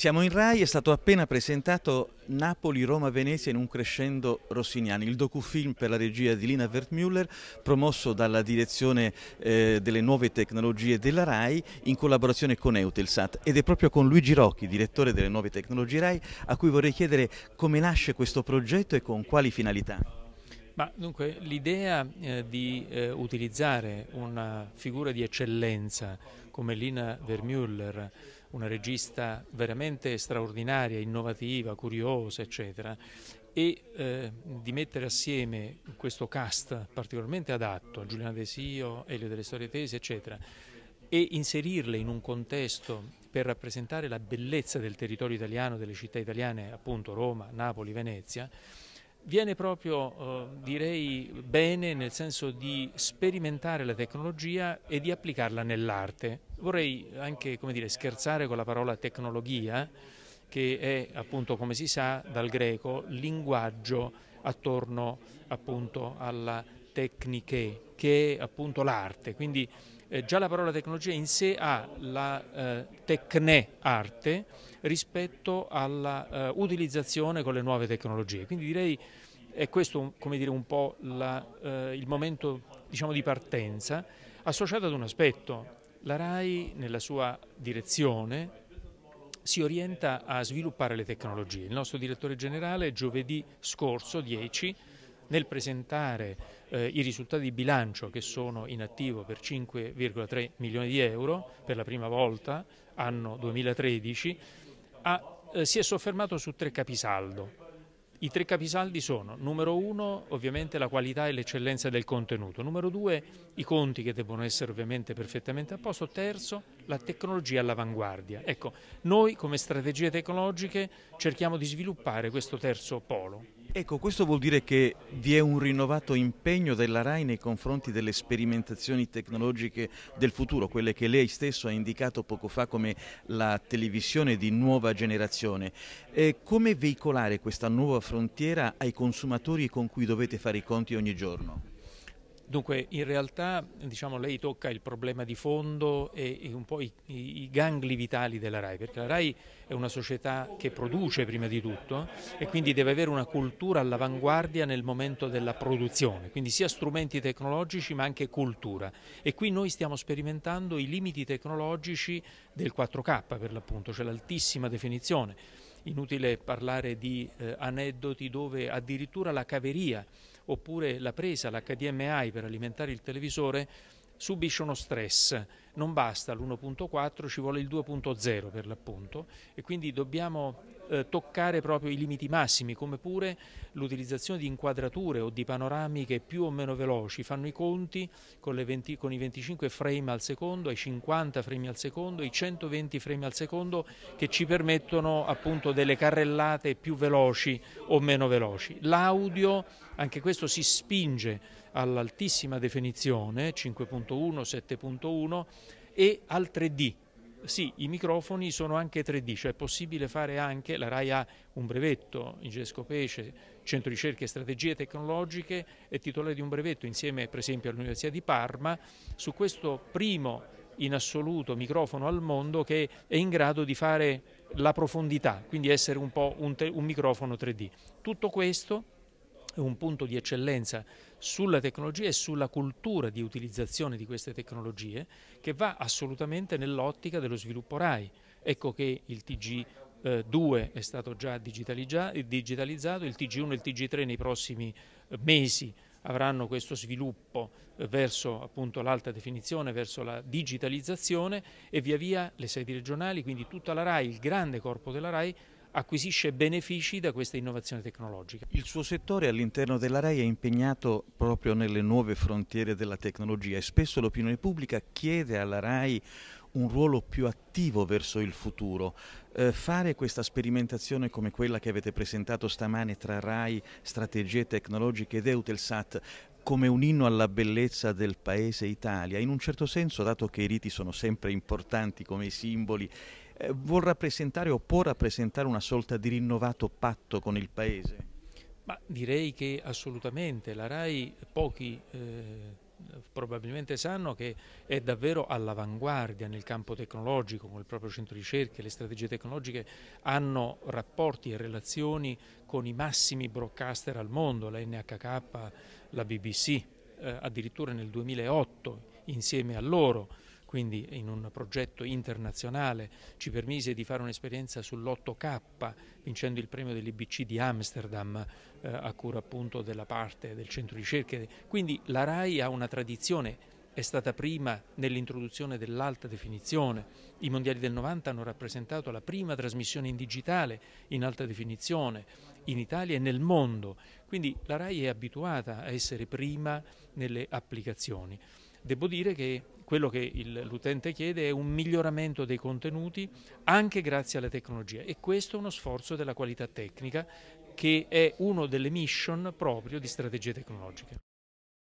Siamo in Rai, è stato appena presentato Napoli-Roma-Venezia in un crescendo rossiniano, il docufilm per la regia di Lina Wertmüller promosso dalla direzione eh, delle nuove tecnologie della Rai in collaborazione con Eutelsat ed è proprio con Luigi Rocchi, direttore delle nuove tecnologie Rai, a cui vorrei chiedere come nasce questo progetto e con quali finalità. Ma dunque l'idea eh, di eh, utilizzare una figura di eccellenza come Lina Vermüller, una regista veramente straordinaria, innovativa, curiosa, eccetera, e eh, di mettere assieme questo cast particolarmente adatto a Giuliana Desio, Elio delle Storie Tese, eccetera, e inserirle in un contesto per rappresentare la bellezza del territorio italiano, delle città italiane, appunto Roma, Napoli, Venezia, viene proprio, eh, direi, bene nel senso di sperimentare la tecnologia e di applicarla nell'arte. Vorrei anche, dire, scherzare con la parola tecnologia, che è appunto, come si sa, dal greco linguaggio attorno appunto alla tecniche, che è appunto l'arte. Quindi eh, già la parola tecnologia in sé ha la eh, tecne arte rispetto alla eh, utilizzazione con le nuove tecnologie. Quindi direi è questo dire, un po' la, eh, il momento diciamo, di partenza associato ad un aspetto. La RAI nella sua direzione si orienta a sviluppare le tecnologie. Il nostro direttore generale giovedì scorso 10 nel presentare eh, i risultati di bilancio che sono in attivo per 5,3 milioni di euro per la prima volta, anno 2013, ha, eh, si è soffermato su tre capisaldo. I tre capisaldi sono, numero uno, ovviamente la qualità e l'eccellenza del contenuto, numero due, i conti che devono essere ovviamente perfettamente a posto, terzo, la tecnologia all'avanguardia. Ecco, noi come strategie tecnologiche cerchiamo di sviluppare questo terzo polo. Ecco, questo vuol dire che vi è un rinnovato impegno della RAI nei confronti delle sperimentazioni tecnologiche del futuro, quelle che lei stesso ha indicato poco fa come la televisione di nuova generazione. E eh, come veicolare questa nuova frontiera ai consumatori con cui dovete fare i conti ogni giorno? Dunque, in realtà diciamo, lei tocca il problema di fondo e, e un po' i, i, gangli vitali della RAI, perché la RAI è una società che produce prima di tutto e quindi deve avere una cultura all'avanguardia nel momento della produzione, quindi sia strumenti tecnologici ma anche cultura. E qui noi stiamo sperimentando i limiti tecnologici del 4K per l'appunto, cioè l'altissima definizione. Inutile parlare di eh, aneddoti dove addirittura la caveria oppure la presa, l'HDMI per alimentare il televisore, subisce uno stress. Non basta l'1.4, ci vuole il 2.0 per l'appunto e quindi dobbiamo eh, toccare proprio i limiti massimi, come pure l'utilizzazione di inquadrature o di panoramiche più o meno veloci, fanno i conti con, 20, con i 25 frame al secondo, i 50 frame al secondo, i 120 frame al secondo che ci permettono appunto delle carrellate più veloci o meno veloci. L'audio, anche questo si spinge all'altissima definizione, 5.1, 7.1 e al 3D, sì, i microfoni sono anche 3D, cioè è possibile fare anche, la RAI ha un brevetto, Ingesco Pesce, Centro Ricerche e Strategie Tecnologiche, è titolare di un brevetto insieme per esempio all'Università di Parma, su questo primo in assoluto microfono al mondo che è in grado di fare la profondità, quindi essere un po' un, un microfono 3D. Tutto questo un punto di eccellenza sulla tecnologia e sulla cultura di utilizzazione di queste tecnologie che va assolutamente nell'ottica dello sviluppo RAI. Ecco che il TG 2 eh, è stato già digitalizzato, il TG1 e il TG3 nei prossimi eh, mesi avranno questo sviluppo eh, verso l'alta definizione, verso la digitalizzazione e via via le sedi regionali, quindi tutta la RAI, il grande corpo della RAI acquisisce benefici da questa innovazione tecnologica. Il suo settore all'interno della RAI è impegnato proprio nelle nuove frontiere della tecnologia e spesso l'opinione pubblica chiede alla RAI un ruolo più attivo verso il futuro. Eh, fare questa sperimentazione come quella che avete presentato stamane tra RAI, strategie tecnologiche ed Eutelsat come un inno alla bellezza del paese Italia, in un certo senso, dato che i riti sono sempre importanti come i simboli eh, vuol rappresentare o può rappresentare una sorta di rinnovato patto con il Paese? Ma direi che assolutamente la RAI pochi... Eh probabilmente sanno che è davvero all'avanguardia nel campo tecnologico, con il proprio centro di ricerche, le strategie tecnologiche hanno rapporti e relazioni con i massimi broadcaster al mondo, la NHK, la BBC, eh, addirittura nel 2008 insieme a loro quindi in un progetto internazionale, ci permise di fare un'esperienza sull'8K, vincendo il premio dell'IBC di Amsterdam eh, a cura appunto della parte del centro ricerche. Quindi la RAI ha una tradizione è stata prima nell'introduzione dell'alta definizione. I mondiali del 90 hanno rappresentato la prima trasmissione in digitale in alta definizione in Italia e nel mondo. Quindi la RAI è abituata a essere prima nelle applicazioni. Devo dire che quello che il, l'utente chiede è un miglioramento dei contenuti anche grazie alla tecnologia e questo è uno sforzo della qualità tecnica che è uno delle mission proprio di strategie tecnologiche.